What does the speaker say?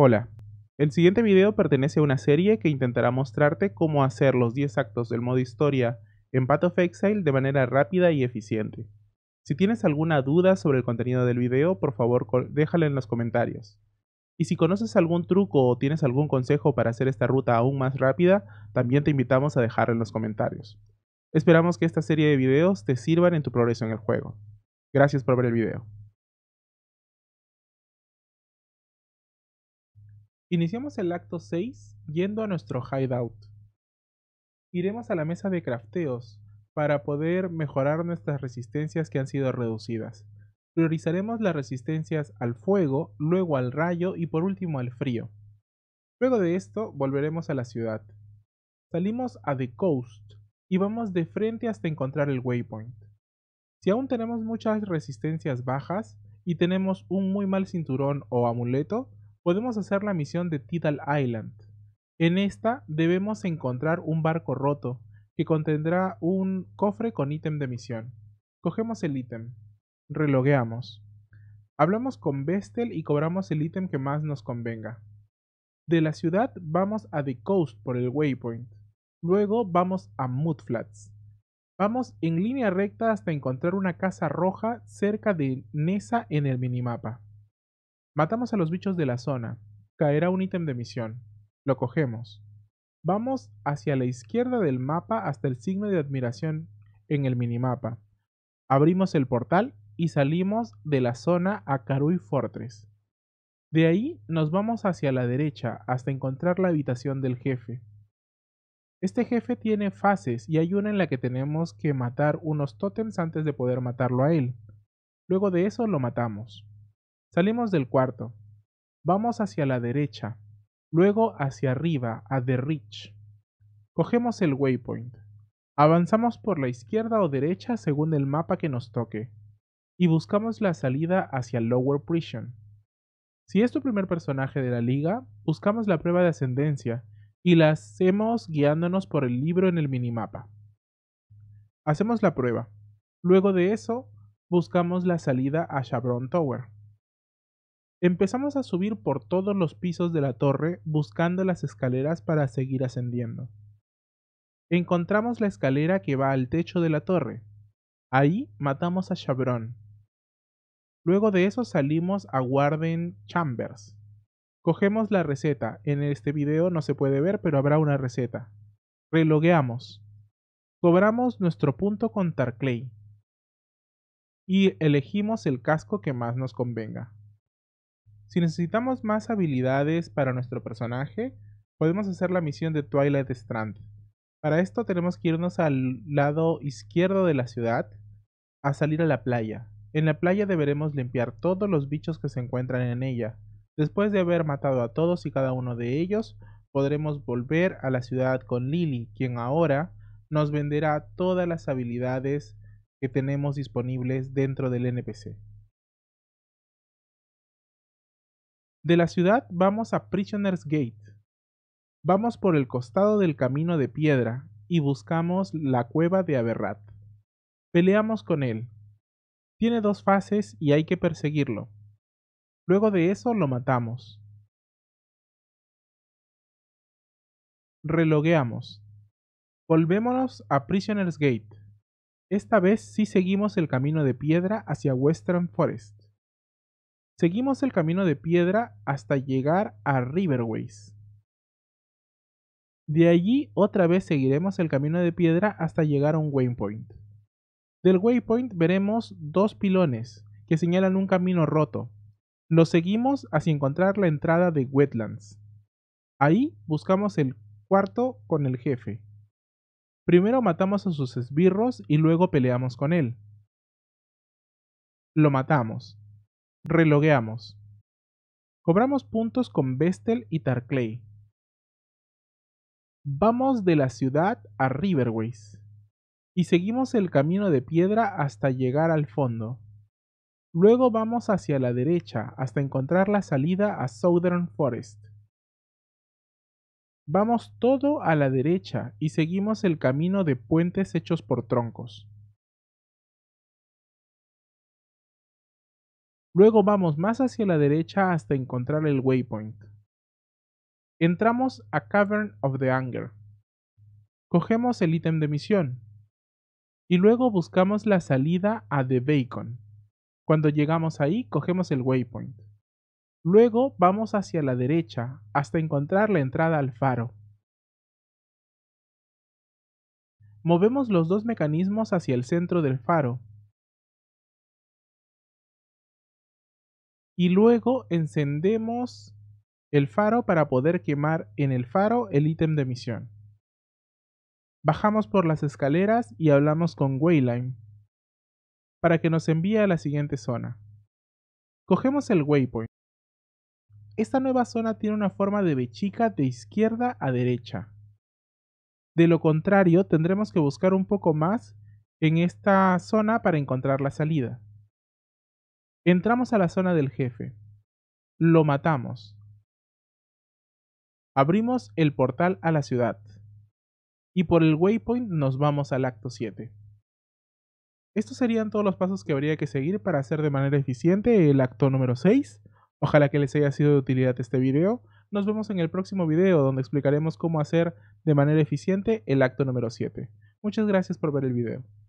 Hola, el siguiente video pertenece a una serie que intentará mostrarte cómo hacer los 10 actos del modo historia en Path of Exile de manera rápida y eficiente. Si tienes alguna duda sobre el contenido del video, por favor déjala en los comentarios. Y si conoces algún truco o tienes algún consejo para hacer esta ruta aún más rápida, también te invitamos a dejarlo en los comentarios. Esperamos que esta serie de videos te sirvan en tu progreso en el juego. Gracias por ver el video. Iniciamos el acto 6 yendo a nuestro hideout. Iremos a la mesa de crafteos para poder mejorar nuestras resistencias que han sido reducidas. Priorizaremos las resistencias al fuego, luego al rayo y por último al frío. Luego de esto volveremos a la ciudad. Salimos a The Coast y vamos de frente hasta encontrar el waypoint. Si aún tenemos muchas resistencias bajas y tenemos un muy mal cinturón o amuleto, podemos hacer la misión de Tidal Island. En esta debemos encontrar un barco roto que contendrá un cofre con ítem de misión. Cogemos el ítem, relogueamos. Hablamos con Vestel y cobramos el ítem que más nos convenga. De la ciudad vamos a The Coast por el Waypoint. Luego vamos a Flats. Vamos en línea recta hasta encontrar una casa roja cerca de Nessa en el minimapa. Matamos a los bichos de la zona. Caerá un ítem de misión. Lo cogemos. Vamos hacia la izquierda del mapa hasta el signo de admiración en el minimapa. Abrimos el portal y salimos de la zona a Karui Fortress. De ahí nos vamos hacia la derecha hasta encontrar la habitación del jefe. Este jefe tiene fases y hay una en la que tenemos que matar unos tótems antes de poder matarlo a él. Luego de eso lo matamos. Salimos del cuarto. Vamos hacia la derecha, luego hacia arriba, a The Reach. Cogemos el waypoint. Avanzamos por la izquierda o derecha según el mapa que nos toque, y buscamos la salida hacia Lower Prison. Si es tu primer personaje de la liga, buscamos la prueba de ascendencia y la hacemos guiándonos por el libro en el minimapa. Hacemos la prueba. Luego de eso, buscamos la salida a Chabron Tower. Empezamos a subir por todos los pisos de la torre buscando las escaleras para seguir ascendiendo. Encontramos la escalera que va al techo de la torre. Ahí matamos a Chabron. Luego de eso salimos a Warden Chambers. Cogemos la receta. En este video no se puede ver, pero habrá una receta. Relogueamos. Cobramos nuestro punto con Tarclay. Y elegimos el casco que más nos convenga. Si necesitamos más habilidades para nuestro personaje, podemos hacer la misión de Twilight Strand. Para esto tenemos que irnos al lado izquierdo de la ciudad a salir a la playa. En la playa deberemos limpiar todos los bichos que se encuentran en ella. Después de haber matado a todos y cada uno de ellos, podremos volver a la ciudad con Lily, quien ahora nos venderá todas las habilidades que tenemos disponibles dentro del NPC. De la ciudad vamos a Prisoner's Gate. Vamos por el costado del camino de piedra y buscamos la cueva de Aberrat. Peleamos con él. Tiene dos fases y hay que perseguirlo. Luego de eso lo matamos. Relogueamos. Volvémonos a Prisoner's Gate. Esta vez sí seguimos el camino de piedra hacia Western Forest. Seguimos el camino de piedra hasta llegar a Riverways. De allí otra vez seguiremos el camino de piedra hasta llegar a un waypoint. Del waypoint veremos dos pilones que señalan un camino roto. Lo seguimos hasta encontrar la entrada de Wetlands. Ahí buscamos el cuarto con el jefe. Primero matamos a sus esbirros y luego peleamos con él. Lo matamos. Relogueamos. Cobramos puntos con Vestel y Tarclay. Vamos de la ciudad a Riverways y seguimos el camino de piedra hasta llegar al fondo. Luego vamos hacia la derecha hasta encontrar la salida a Southern Forest. Vamos todo a la derecha y seguimos el camino de puentes hechos por troncos. Luego vamos más hacia la derecha hasta encontrar el waypoint. Entramos a Cavern of the Anger. Cogemos el ítem de misión. Y luego buscamos la salida a The Bacon. Cuando llegamos ahí, cogemos el waypoint. Luego vamos hacia la derecha hasta encontrar la entrada al faro. Movemos los dos mecanismos hacia el centro del faro y luego encendemos el faro para poder quemar en el faro el ítem de misión. Bajamos por las escaleras y hablamos con Wayline para que nos envíe a la siguiente zona. Cogemos el waypoint. Esta nueva zona tiene una forma de bechica de izquierda a derecha. De lo contrario, tendremos que buscar un poco más en esta zona para encontrar la salida. Entramos a la zona del jefe. Lo matamos. Abrimos el portal a la ciudad. Y por el waypoint nos vamos al acto 7. Estos serían todos los pasos que habría que seguir para hacer de manera eficiente el acto número 6. Ojalá que les haya sido de utilidad este video. Nos vemos en el próximo video donde explicaremos cómo hacer de manera eficiente el acto número 7. Muchas gracias por ver el video.